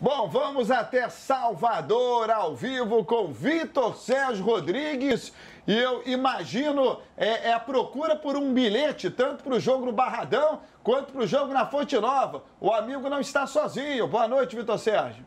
Bom, vamos até Salvador ao vivo com Vitor Sérgio Rodrigues. E eu imagino é, é a procura por um bilhete, tanto para o jogo no Barradão quanto para o jogo na Fonte Nova. O amigo não está sozinho. Boa noite, Vitor Sérgio.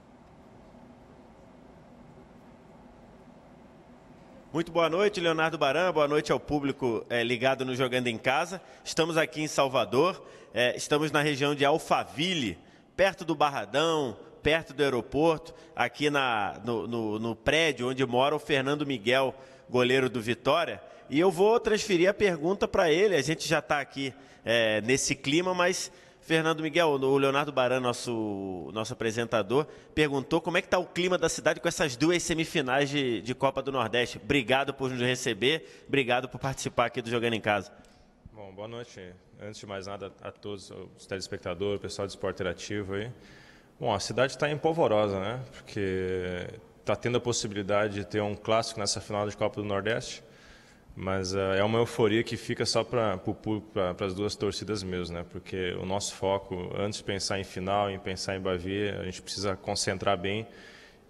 Muito boa noite, Leonardo Baran. Boa noite ao público é, ligado no Jogando em Casa. Estamos aqui em Salvador, é, estamos na região de Alphaville, perto do Barradão, perto do aeroporto, aqui na, no, no, no prédio onde mora o Fernando Miguel, goleiro do Vitória. E eu vou transferir a pergunta para ele. A gente já está aqui é, nesse clima, mas Fernando Miguel, o Leonardo Baran, nosso, nosso apresentador, perguntou como é que está o clima da cidade com essas duas semifinais de, de Copa do Nordeste. Obrigado por nos receber, obrigado por participar aqui do Jogando em Casa. Bom, boa noite. Antes de mais nada a todos os telespectadores, o pessoal do Esporte Interativo aí. Bom, a cidade está polvorosa, né? Porque está tendo a possibilidade de ter um clássico nessa final de Copa do Nordeste, mas uh, é uma euforia que fica só para pra, as duas torcidas mesmo, né? Porque o nosso foco, antes de pensar em final, em pensar em Bavia, a gente precisa concentrar bem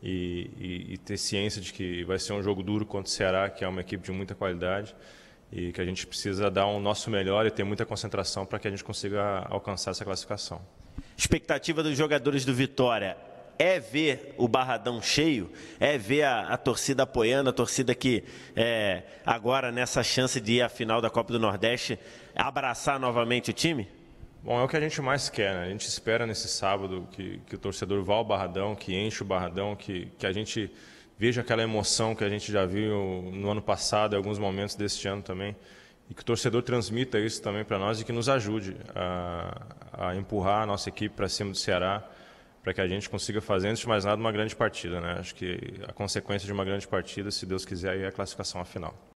e, e, e ter ciência de que vai ser um jogo duro contra o Ceará, que é uma equipe de muita qualidade e que a gente precisa dar o um nosso melhor e ter muita concentração para que a gente consiga alcançar essa classificação. Expectativa dos jogadores do Vitória é ver o barradão cheio, é ver a, a torcida apoiando, a torcida que é, agora nessa chance de ir à final da Copa do Nordeste abraçar novamente o time? Bom, é o que a gente mais quer, né? A gente espera nesse sábado que, que o torcedor vá ao barradão, que enche o barradão, que, que a gente veja aquela emoção que a gente já viu no ano passado e alguns momentos deste ano também e que o torcedor transmita isso também para nós e que nos ajude a, a empurrar a nossa equipe para cima do Ceará, para que a gente consiga fazer, antes de mais nada, uma grande partida. Né? Acho que a consequência de uma grande partida, se Deus quiser, é a classificação à final.